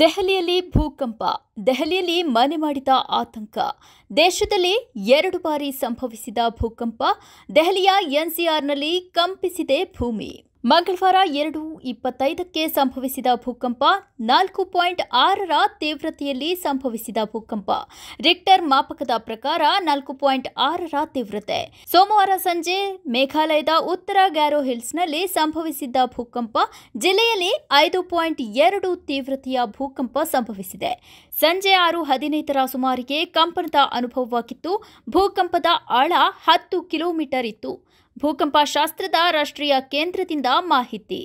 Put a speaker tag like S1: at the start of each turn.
S1: ದೆಹಲಿಯಲ್ಲಿ ಭೂಕಂಪ ದೆಹಲಿಯಲ್ಲಿ ಮನೆ ಮಾಡಿದ ಆತಂಕ ದೇಶದಲ್ಲಿ ಎರಡು ಬಾರಿ ಸಂಭವಿಸಿದ ಭೂಕಂಪ ದೆಹಲಿಯ ಎನ್ಸಿಆರ್ನಲ್ಲಿ ಕಂಪಿಸಿದೆ ಭೂಮಿ ಮಂಗಳವಾರ ಎರಡು ಇಪ್ಪತ್ತೈದಕ್ಕೆ ಸಂಭವಿಸಿದ ಭೂಕಂಪ ನಾಲ್ಕು ಪಾಯಿಂಟ್ ಆರರ ತೀವ್ರತೆಯಲ್ಲಿ ಸಂಭವಿಸಿದ ಭೂಕಂಪ ರಿಕ್ಟರ್ ಮಾಪಕದ ಪ್ರಕಾರ ನಾಲ್ಕು ಪಾಯಿಂಟ್ ಆರರ ತೀವ್ರತೆ ಸೋಮವಾರ ಸಂಜೆ ಮೇಘಾಲಯದ ಉತ್ತರ ಗ್ಯಾರೋ ಹಿಲ್ಸ್ನಲ್ಲಿ ಸಂಭವಿಸಿದ್ದ ಭೂಕಂಪ ಜಿಲ್ಲೆಯಲ್ಲಿ ಐದು ಪಾಯಿಂಟ್ ಎರಡು ತೀವ್ರತೆಯ ಭೂಕಂಪ ಸಂಭವಿಸಿದೆ ಸಂಜೆ ಆರು ಹದಿನೈದರ ಸುಮಾರಿಗೆ ಕಂಪನದ ಅನುಭವವಾಗಿತ್ತು ಭೂಕಂಪದ ಆಳ ಹತ್ತು ಕಿಲೋಮೀಟರ್ ಇತ್ತು ಭೂಕಂಪ ಶಾಸ್ತ್ರದ ರಾಷ್ಟ್ರೀಯ
S2: ಕೇಂದ್ರದಿಂದ ಮಾಹಿತಿ